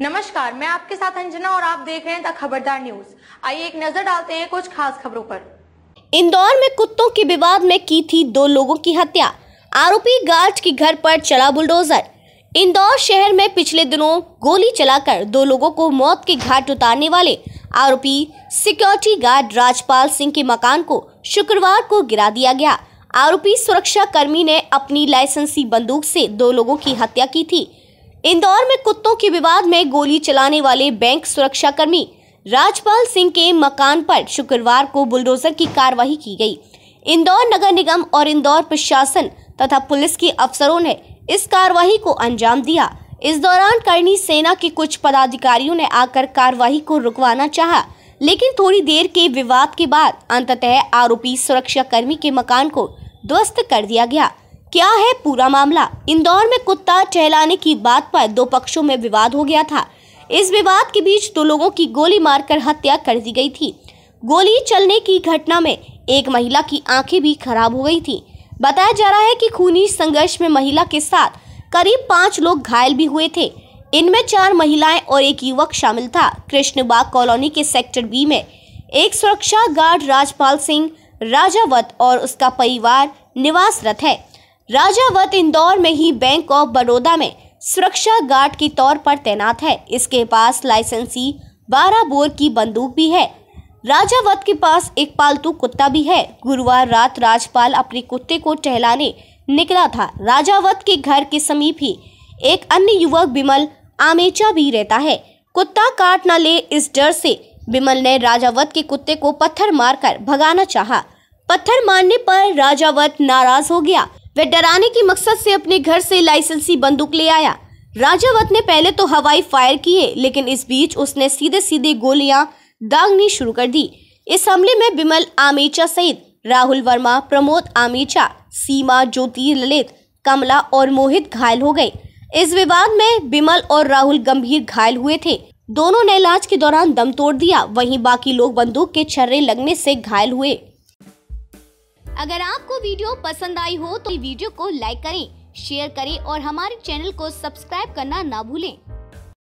नमस्कार मैं आपके साथ अंजना और आप देख रहे हैं द खबरदार न्यूज आइए एक नजर डालते हैं कुछ खास खबरों पर इंदौर में कुत्तों के विवाद में की थी दो लोगों की हत्या आरोपी गार्ड के घर पर चला बुलडोजर इंदौर शहर में पिछले दिनों गोली चलाकर दो लोगों को मौत के घाट उतारने वाले आरोपी सिक्योरिटी गार्ड राजपाल सिंह के मकान को शुक्रवार को गिरा दिया गया आरोपी सुरक्षा कर्मी ने अपनी लाइसेंसी बंदूक से दो लोगों की हत्या की थी इंदौर में कुत्तों के विवाद में गोली चलाने वाले बैंक सुरक्षाकर्मी राजपाल सिंह के मकान पर शुक्रवार को बुलडोजर की कार्रवाई की गई इंदौर नगर निगम और इंदौर प्रशासन तथा पुलिस के अफसरों ने इस कार्रवाई को अंजाम दिया इस दौरान करनी सेना के कुछ पदाधिकारियों ने आकर कार्रवाई को रुकवाना चाहा लेकिन थोड़ी देर के विवाद के बाद अंततः आरोपी सुरक्षा कर्मी के मकान को ध्वस्त कर दिया गया क्या है पूरा मामला इंदौर में कुत्ता चहलाने की बात पर दो पक्षों में विवाद हो गया था इस विवाद के बीच दो लोगों की गोली मारकर हत्या कर दी गई थी गोली चलने की घटना में एक महिला की आंखें भी खराब हो गई थी बताया जा रहा है कि खूनी संघर्ष में महिला के साथ करीब पाँच लोग घायल भी हुए थे इनमें चार महिलाएं और एक युवक शामिल था कृष्णबाग कॉलोनी के सेक्टर बी में एक सुरक्षा गार्ड राजपाल सिंह राजावत और उसका परिवार निवासरत है राजावत इंदौर में ही बैंक ऑफ बड़ौदा में सुरक्षा गार्ड के तौर पर तैनात है इसके पास लाइसेंसी बारह बोर की बंदूक भी है राजावत के पास एक पालतू कुत्ता भी है गुरुवार रात राजपाल अपने कुत्ते को टहलाने निकला था राजावत के घर के समीप ही एक अन्य युवक बिमल आमेचा भी रहता है कुत्ता काट न ले इस डर से बिमल ने राजावत के कुत्ते को पत्थर मारकर भगाना चाहा। पत्थर मारने पर राजावत नाराज हो गया वह डराने के मकसद से अपने घर से लाइसेंसी बंदूक ले आया राजावत ने पहले तो हवाई फायर किए लेकिन इस बीच उसने सीधे सीधे गोलियां दागनी शुरू कर दी इस हमले में बिमल आमेचा सहित राहुल वर्मा प्रमोद आमेचा सीमा ज्योति ललित कमला और मोहित घायल हो गए इस विवाद में बिमल और राहुल गंभीर घायल हुए थे दोनों ने इलाज के दौरान दम तोड़ दिया वहीं बाकी लोग बंदूक के छर्रे लगने से घायल हुए अगर आपको वीडियो पसंद आई हो तो वीडियो को लाइक करें शेयर करें और हमारे चैनल को सब्सक्राइब करना ना भूलें